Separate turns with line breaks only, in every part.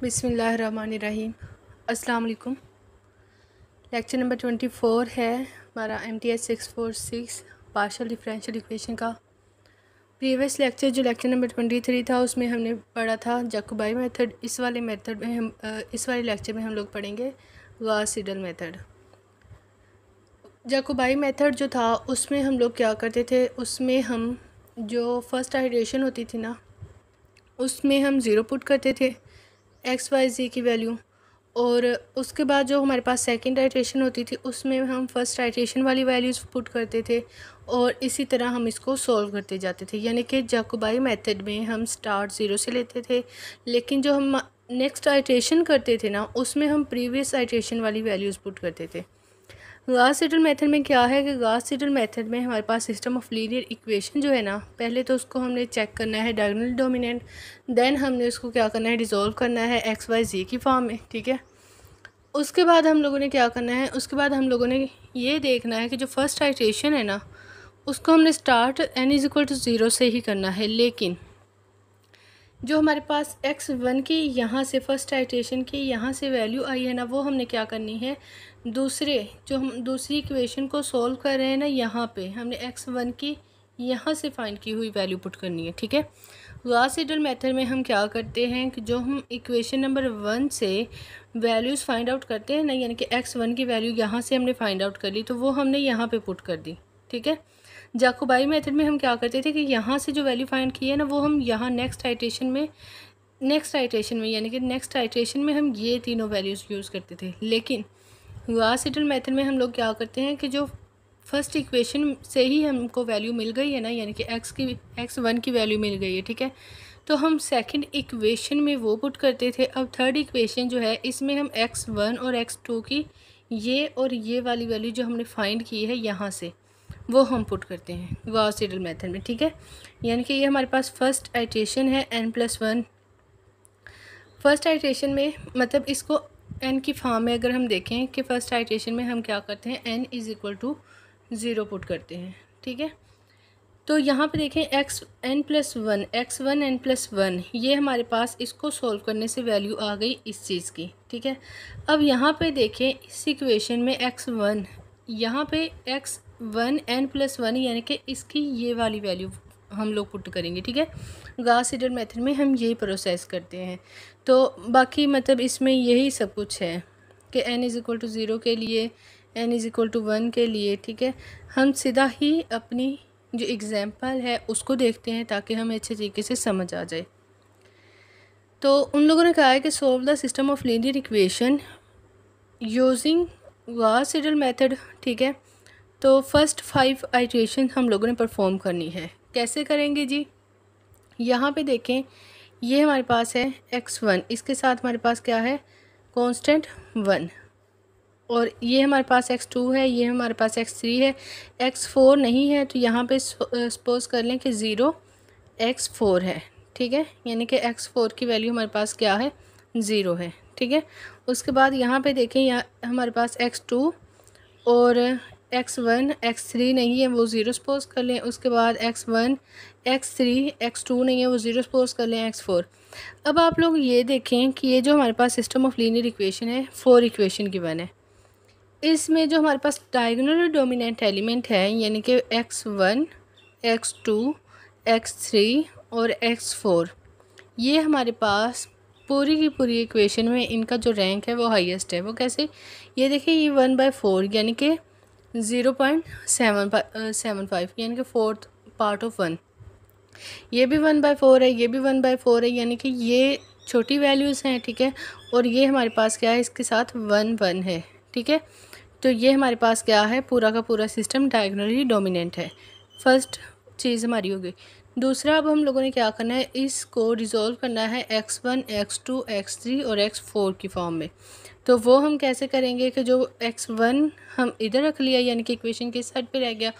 बिसमीम् अल्लाम lecture number twenty four है हमारा M T S six four six partial differential equation का previous lecture जो लेक्चर नंबर ट्वेंटी थ्री था उसमें हमने पढ़ा था जकोबाई मेथड इस वाले मेथड में हम इस वाले लेक्चर में हम लोग पढ़ेंगे गासीडल मेथड जकोबाई मेथड जो था उसमें हम लोग क्या करते थे उसमें हम जो फर्स्ट हाइड्रेशन होती थी ना उसमें हम ज़ीरो पुट करते थे एक्स वाई जी की वैल्यू और उसके बाद जो हमारे पास सेकंड राइटेशन होती थी उसमें हम फर्स्ट राइटेशन वाली वैल्यूज़ पुट करते थे और इसी तरह हम इसको सॉल्व करते जाते थे यानी कि जाकुबाई मेथड में हम स्टार्ट ज़ीरो से लेते थे लेकिन जो हम नेक्स्ट आइट्रेशन करते थे ना उसमें हम प्रीवियस आइट्रेशन वाली वैल्यूज़ पुट करते थे गास सीडल मेथड में क्या है कि गास सीडल मेथड में हमारे पास सिस्टम ऑफ लीनियर इक्वेशन जो है ना पहले तो उसको हमने चेक करना है डायगोनल डोमिनेंट देन हमने उसको क्या करना है डिज़ोल्व करना है एक्स वाई जी की फॉर्म में ठीक है उसके बाद हम लोगों ने क्या करना है उसके बाद हम लोगों ने ये देखना है कि जो फर्स्ट आइट्रेशन है ना उसको हमने start N is equal to zero से ही करना है लेकिन जो हमारे पास एक्स वन की यहाँ से फर्स्ट आइटेशन की यहाँ से वैल्यू आई है ना वो हमने क्या करनी है दूसरे जो हम दूसरी इक्वेशन को सॉल्व कर रहे हैं ना यहाँ पे हमने एक्स वन की यहाँ से फाइंड की हुई वैल्यू पुट करनी है ठीक है वासीडल मेथड में हम क्या करते हैं कि जो हम इक्वेशन नंबर वन से वैल्यूज़ फाइंड आउट करते हैं ना यानी कि एक्स वन की वैल्यू यहाँ से हमने फाइंड आउट कर ली तो वो हमने यहाँ पर पुट कर दी ठीक है जाकोबाई मेथड में हम क्या करते थे कि यहाँ से जो वैल्यू फाइंड की है ना वो हम यहाँ नेक्स्ट आइट्रेशन में नेक्स्ट आइट्रेशन में यानी कि नेक्स्ट आइट्रेशन में हम ये तीनों वैल्यूज़ यूज़ करते थे लेकिन ग्लास मेथड में हम लोग क्या करते हैं कि जो फर्स्ट इक्वेशन से ही हमको वैल्यू मिल गई है ना यानी कि एक्स की एक्स वन की वैल्यू मिल गई है ठीक है तो हम सेकंड इक्वेशन में वो पुट करते थे अब थर्ड इक्वेशन जो है इसमें हम एक्स वन और एक्स टू की ये और ये वाली वैल्यू जो हमने फाइंड की है यहाँ से वो हम पुट करते हैं गॉस सीडल मेथड में ठीक है यानी कि ये हमारे पास फर्स्ट आइटेशन है N plus one first iteration में मतलब इसको एन की फॉर्म में अगर हम देखें कि फ़र्स्ट आइटेशन में हम क्या करते हैं N is equal to zero put करते हैं ठीक है तो यहाँ पे देखें X N plus one x one N plus one ये हमारे पास इसको सॉल्व करने से वैल्यू आ गई इस चीज़ की ठीक है अब यहाँ पे देखें इस इक्वेशन में एक्स वन यहाँ पर X one N plus one यानी कि इसकी ये वाली वैल्यू हम लोग पुट करेंगे ठीक है गास सीडर मेथड में हम यही प्रोसेस करते हैं तो बाकी मतलब इसमें यही सब कुछ है कि N is equal to zero के लिए N is equal to one के लिए ठीक है हम सीधा ही अपनी जो एग्ज़ाम्पल है उसको देखते हैं ताकि हमें अच्छे तरीके से समझ आ जाए तो उन लोगों ने कहा है कि solve the system of linear equation using Gauss Seidel method ठीक है तो फर्स्ट फाइव आइट्रेशन हम लोगों ने परफॉर्म करनी है कैसे करेंगे जी यहाँ पे देखें ये हमारे पास है एक्स वन इसके साथ हमारे पास क्या है कांस्टेंट वन और ये हमारे पास एक्स टू है ये हमारे पास एक्स थ्री है एक्स फोर नहीं है तो यहाँ पे सपोज़ कर लें कि ज़ीरो एक्स फोर है ठीक है यानी कि एक्स फोर की वैल्यू हमारे पास क्या है ज़ीरो है ठीक है उसके बाद यहाँ पर देखें यहाँ हमारे पास एक्स टू और एक्स वन एक्स थ्री नहीं है वो ज़ीरो सपोज कर लें उसके बाद X one X three X two नहीं है वो ज़ीरो सपोज कर लें एक्स फोर अब आप लोग ये देखें कि ये जो हमारे पास सिस्टम ऑफ लीनियर इक्वेशन है फोर इक्वेशन की वन है इसमें जो हमारे पास डायगनल डोमिनेंट एलिमेंट है यानी कि x one x two x three और एक्स फोर ये हमारे पास पूरी की पूरी इक्वेशन में इनका जो रैंक है वो हाईएस्ट है वो कैसे ये देखिए ये वन बाई फोर यानी कि zero point seven seven five यानी कि फोर्थ पार्ट ऑफ वन ये भी वन बाई फोर है ये भी वन बाई फोर है यानी कि ये छोटी वैल्यूज़ हैं ठीक है और ये हमारे पास क्या है इसके साथ वन वन है ठीक है तो ये हमारे पास क्या है पूरा का पूरा सिस्टम डायगनली डोमिनेंट है फर्स्ट चीज़ हमारी हो गई दूसरा अब हम लोगों ने क्या करना है इसको रिजोल्व करना है x one x two x three और एक्स फोर की फॉर्म में तो वो हम कैसे करेंगे कि जो एक्स वन हम इधर रख लिया यानी कि इक्वेशन के साइड पे रह गया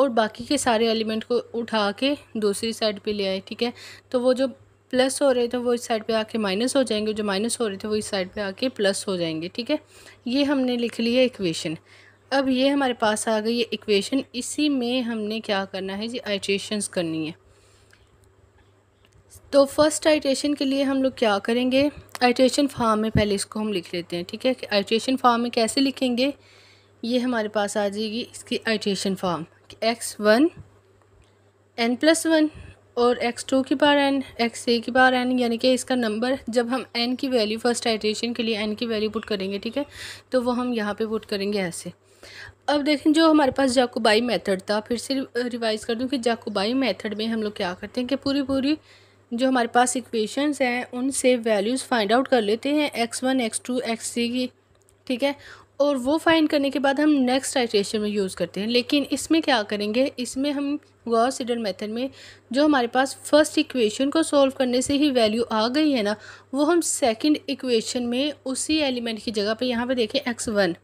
और बाकी के सारे एलिमेंट को उठा के दूसरी साइड पे ले आए ठीक है तो वो जो प्लस हो रहे थे वो इस साइड पे आके माइनस हो जाएंगे जो माइनस हो रहे थे वो इस साइड पे आके प्लस हो जाएंगे ठीक है ये हमने लिख लिया इक्वेशन अब ये हमारे पास आ गई ये इक्वेशन इसी में हमने क्या करना है जी आइट्रेशंस करनी है तो फर्स्ट आइट्रेशन के लिए हम लोग क्या करेंगे आइट्रेशन फार्म में पहले इसको हम लिख लेते हैं ठीक है कि आइट्रेशन फार्म में कैसे लिखेंगे ये हमारे पास आ जाएगी इसकी iteration form x one N plus one और एक्स टू की बार एन एक्स थ्री की बार एन यानी कि इसका नंबर जब हम एन की वैल्यू फर्स्ट आइट्रेशन के लिए एन की वैल्यू पुट करेंगे ठीक है तो वो हम यहाँ पर पुट करेंगे ऐसे अब देखें जो हमारे पास जाकोबाई मेथड था फिर से रिवाइज़ कर दूं कि जाकोबाई मेथड में हम लोग क्या करते हैं कि पूरी पूरी जो हमारे पास इक्वेशंस हैं उनसे वैल्यूज़ फाइंड आउट कर लेते हैं x one x two x three की ठीक है और वो फाइंड करने के बाद हम नेक्स्ट आइट्रेशन में यूज़ करते हैं लेकिन इसमें क्या करेंगे इसमें हम गॉस सीडल मेथड में जो हमारे पास फर्स्ट इक्वेशन को सॉल्व करने से ही वैल्यू आ गई है ना वो हम सेकंड इक्वेशन में उसी एलिमेंट की जगह पे यहाँ पे देखें एक्स वन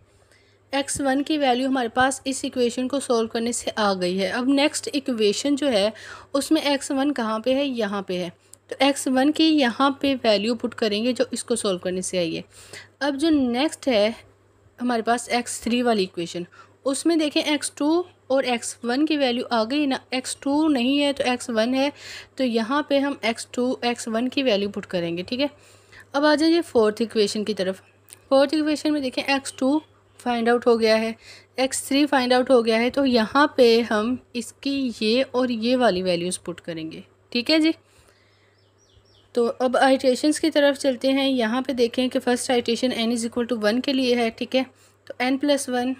एक्स वन की वैल्यू हमारे पास इस इक्वेशन को सॉल्व करने से आ गई है अब नेक्स्ट इक्वेशन जो है उसमें एक्स वन कहाँ पर है यहाँ पे है तो एक्स वन की यहाँ पे वैल्यू पुट करेंगे जो इसको सॉल्व करने से आई है अब जो नेक्स्ट है हमारे पास एक्स थ्री वाली इक्वेशन उसमें देखें एक्स टू और एक्स वन की वैल्यू आ गई ना एक्स टू नहीं है तो एक्स वन है तो यहाँ पे हम एक्स टू एक्स वन की वैल्यू पुट करेंगे ठीक है अब आ जाइए फोर्थ इक्वेशन की तरफ फोर्थ इक्वेशन में देखें एक्स टू फाइंड आउट हो गया है एक्स थ्री फाइंड आउट हो गया है तो यहाँ पे हम इसकी ये और ये वाली वैल्यूज़ पुट करेंगे ठीक है जी तो अब आइटेशंस की तरफ चलते हैं यहाँ पे देखें कि first iteration n is equal to one के लिए है ठीक है तो n plus one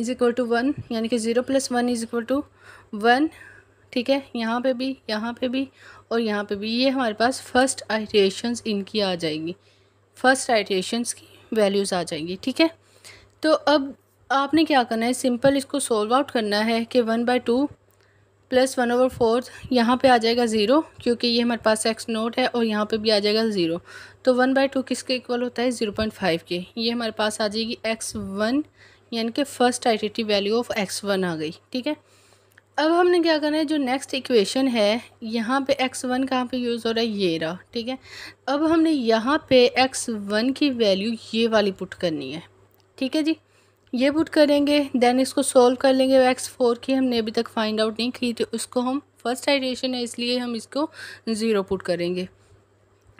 is equal to one यानी कि zero plus one is equal to one ठीक है यहाँ पे भी यहाँ पे भी और यहाँ पे भी ये हमारे पास फ़र्स्ट आइटेशंस इनकी आ जाएंगी फ़र्स्ट आइटेशंस की वैल्यूज़ आ जाएंगी ठीक है तो अब आपने क्या करना है सिंपल इसको सोल्व आउट करना है कि one by two plus one over fourth यहाँ पे आ जाएगा ज़ीरो क्योंकि ये हमारे पास एक्स नोट है और यहाँ पे भी आ जाएगा ज़ीरो तो वन बाई टू किसके इक्वल होता है ज़ीरो पॉइंट फाइव के ये हमारे पास आ जाएगी एक्स वन यानी कि first identity value of x one आ गई ठीक है अब हमने क्या करना है जो नेक्स्ट इक्वेशन है यहाँ पे एक्स वन कहाँ पर यूज़ हो रहा है ये रहा ठीक है अब हमने यहाँ पे एक्स वन की वैल्यू ये वाली पुट करनी है ठीक है जी ये पुट करेंगे देन इसको सोल्व कर लेंगे एक्स फोर की हमने अभी तक फाइंड आउट नहीं की थी तो उसको हम फर्स्ट आइडिएशन है इसलिए हम इसको ज़ीरो पुट करेंगे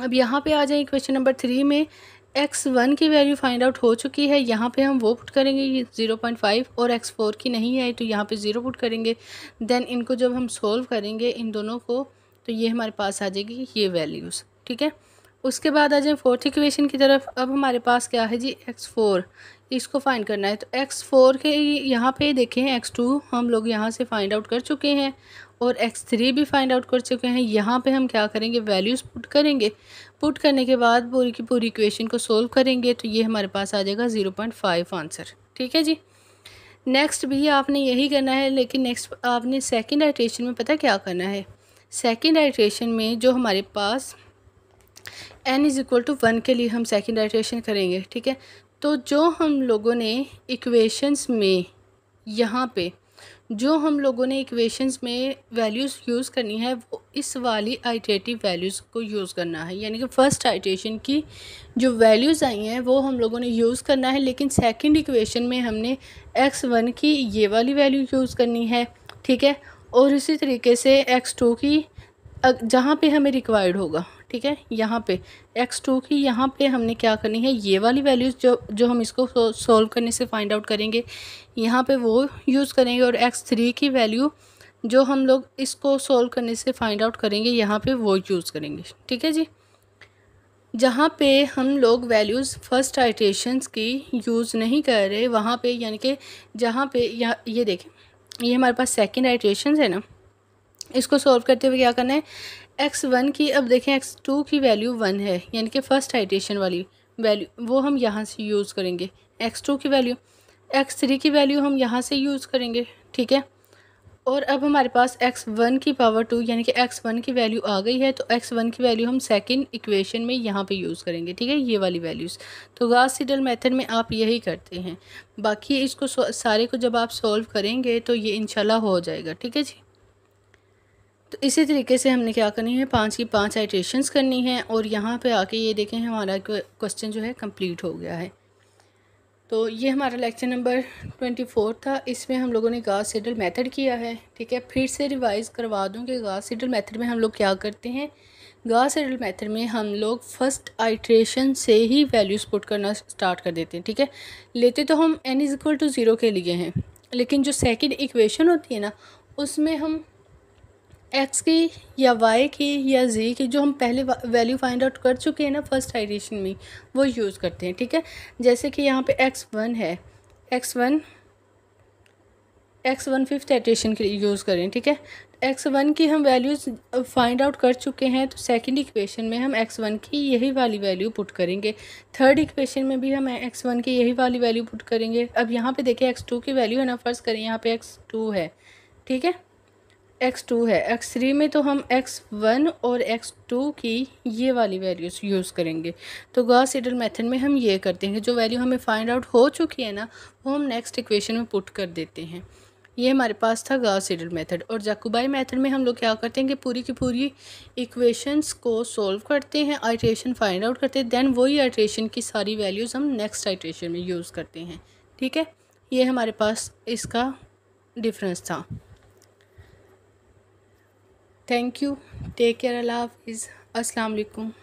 अब यहाँ पे आ जाए क्वेश्चन नंबर थ्री में एक्स वन की वैल्यू फाइंड आउट हो चुकी है यहाँ पे हम वो पुट करेंगे ये ज़ीरो पॉइंट फाइव और एक्स फोर की नहीं आई तो यहाँ पर ज़ीरो पुट करेंगे देन इनको जब हम सोल्व करेंगे इन दोनों को तो ये हमारे पास आ जाएगी ये वैल्यूज़ ठीक है उसके बाद आ जाए फोर्थ इक्वेशन की तरफ अब हमारे पास क्या है जी एक्स फोर इसको फाइंड करना है तो एक्स फोर के यहाँ पे देखें एक्स टू हम लोग यहाँ से फाइंड आउट कर चुके हैं और एक्स थ्री भी फाइंड आउट कर चुके हैं यहाँ पे हम क्या करेंगे वैल्यूज़ पुट करेंगे पुट करने के बाद पूरी की पूरी इक्वेशन को सोल्व करेंगे तो ये हमारे पास आ जाएगा ज़ीरो पॉइंट फाइव आंसर ठीक है जी नेक्स्ट भी आपने यही करना है लेकिन नेक्स्ट आपने सेकेंड आइट्रेशन में पता क्या करना है सेकेंड आइट्रेशन में जो हमारे पास n is equal to one के लिए हम सेकेंड आइट्रेशन करेंगे ठीक है तो जो हम लोगों ने इक्वेशंस में यहाँ पे जो हम लोगों ने इक्वेशंस में वैल्यूज़ यूज़ करनी है वो इस वाली आइटरेटिव वैल्यूज़ को यूज़ करना है यानी कि फ़र्स्ट आइटरेशन की जो वैल्यूज़ आई हैं वो हम लोगों ने यूज़ करना है लेकिन सेकंड इक्वेशन में हमने एक्स वन की ये वाली वैल्यू यूज़ करनी है ठीक है और इसी तरीके से एक्स टू की जहाँ पे हमें रिक्वायर्ड होगा ठीक है यहाँ पे एक्स टू की यहाँ पे हमने क्या करनी है ये वाली वैल्यूज़ जो जो हम इसको सॉल्व करने से फाइंड आउट करेंगे यहाँ पे वो यूज़ करेंगे और एक्स थ्री की वैल्यू जो हम लोग इसको सॉल्व करने से फाइंड आउट करेंगे यहाँ पे वो यूज़ करेंगे ठीक है जी जहाँ पे हम लोग वैल्यूज़ फर्स्ट आइटेशंस की यूज़ नहीं कर रहे वहाँ पे यानी कि जहाँ पे ये देखें ये हमारे पास सेकंड आइटेशंस है ना इसको सॉल्व करते हुए क्या करना है एक्स वन की अब देखें एक्स टू की वैल्यू वन है यानी कि फ़र्स्ट हाइटेशन वाली वैल्यू वो हम यहाँ से यूज़ करेंगे एक्स टू की वैल्यू एक्स थ्री की वैल्यू हम यहाँ से यूज़ करेंगे ठीक है और अब हमारे पास एक्स वन की पावर टू यानी कि एक्स वन की वैल्यू आ गई है तो एक्स वन की वैल्यू हम सेकंड इक्वेशन में यहाँ पे यूज़ करेंगे ठीक है ये वाली वैल्यूज़ तो गास सीडल मेथड में आप यही करते हैं बाकी इसको सारे को जब आप सॉल्व करेंगे तो ये इनशाला हो जाएगा ठीक है जी तो इसी तरीके से हमने क्या करनी है पाँच की पाँच आइट्रेशंस करनी है और यहाँ पे आके ये देखें हमारा क्वेश्चन जो है कंप्लीट हो गया है तो ये हमारा लेक्चर नंबर ट्वेंटी फोर था इसमें हम लोगों ने गाज सीडल मेथड किया है ठीक है फिर से रिवाइज करवा दूँ कि गाज सीडल मेथड में हम लोग क्या करते हैं गाज सीडल मेथड में हम लोग फर्स्ट आइट्रेशन से ही वैल्यूज़ पुट करना स्टार्ट कर देते हैं ठीक है लेते तो हम n is equal to zero के लिए हैं लेकिन जो सेकेंड इक्वेशन होती है ना उसमें हम एक्स की या वाई की या जी की जो हम पहले वैल्यू फाइंड आउट कर चुके हैं ना फर्स्ट हाइड्रेशन में वो यूज़ करते हैं ठीक है जैसे कि यहाँ पे एक्स वन है x one x one fifth hydration के लिए यूज़ करें ठीक है एक्स वन की हम वैल्यूज़ फाइंड आउट कर चुके हैं तो सेकंड इक्वेशन में हम एक्स वन की यही वाली वैल्यू पुट करेंगे थर्ड इक्वेशन में भी हम एक्स वन की यही वाली वैल्यू पुट करेंगे अब यहाँ पे देखें एक्स टू की वैल्यू है ना फर्स्ट करें यहाँ पे एक्स टू है ठीक है एक्स टू है एक्स थ्री में तो हम एक्स वन और एक्स टू की ये वाली वैल्यूज़ यूज़ करेंगे तो गॉस सीडल मेथड में हम ये करते हैं जो वैल्यू हमें फाइंड आउट हो चुकी है ना वो हम नेक्स्ट इक्वेशन में पुट कर देते हैं ये हमारे पास था गॉस सीडल मेथड और जाकुबाई मेथड में हम लोग क्या करते हैं कि पूरी की पूरी इक्वेशंस को सोल्व करते हैं आइट्रेशन फाइंड आउट करते हैं देन वही आइट्रेशन की सारी वैल्यूज़ हम नेक्स्ट आइट्रेशन में यूज़ करते हैं ठीक है ये हमारे पास इसका डिफरेंस था thank you take care allah as assalamu alaikum